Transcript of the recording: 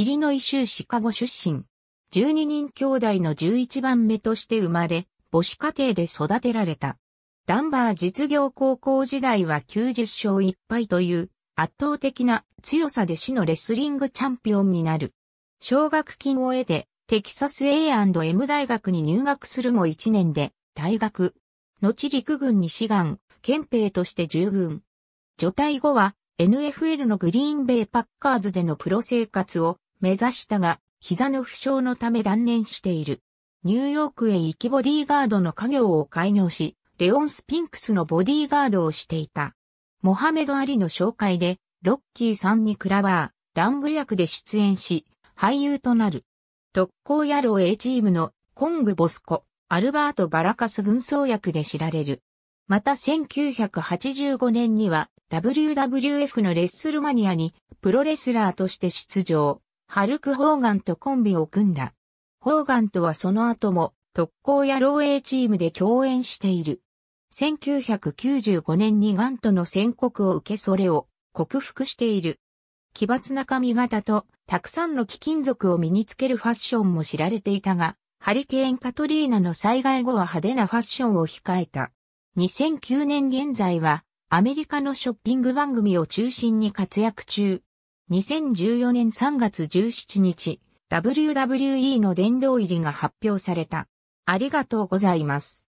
イリノイ州シカゴ出身。12人兄弟の11番目として生まれ、母子家庭で育てられた。ダンバー実業高校時代は90勝1敗という圧倒的な強さで死のレスリングチャンピオンになる。奨学金を得てテキサス A&M 大学に入学するも1年で退学。後陸軍に志願、憲兵として従軍。除隊後は NFL のグリーンベイパッカーズでのプロ生活を目指したが、膝の負傷のため断念している。ニューヨークへ行きボディーガードの家業を開業し、レオン・スピンクスのボディーガードをしていた。モハメド・アリの紹介で、ロッキーさんにクラバー、ラング役で出演し、俳優となる。特攻野郎 A チームのコング・ボスコ、アルバート・バラカス軍曹役で知られる。また1985年には WWF のレッスルマニアにプロレスラーとして出場。ハルク・ホーガンとコンビを組んだ。ホーガンとはその後も特攻や漏洩チームで共演している。1995年にガンとの宣告を受けそれを克服している。奇抜な髪型とたくさんの貴金属を身につけるファッションも知られていたが、ハリケーン・カトリーナの災害後は派手なファッションを控えた。2009年現在はアメリカのショッピング番組を中心に活躍中。2014年3月17日、WWE の殿堂入りが発表された。ありがとうございます。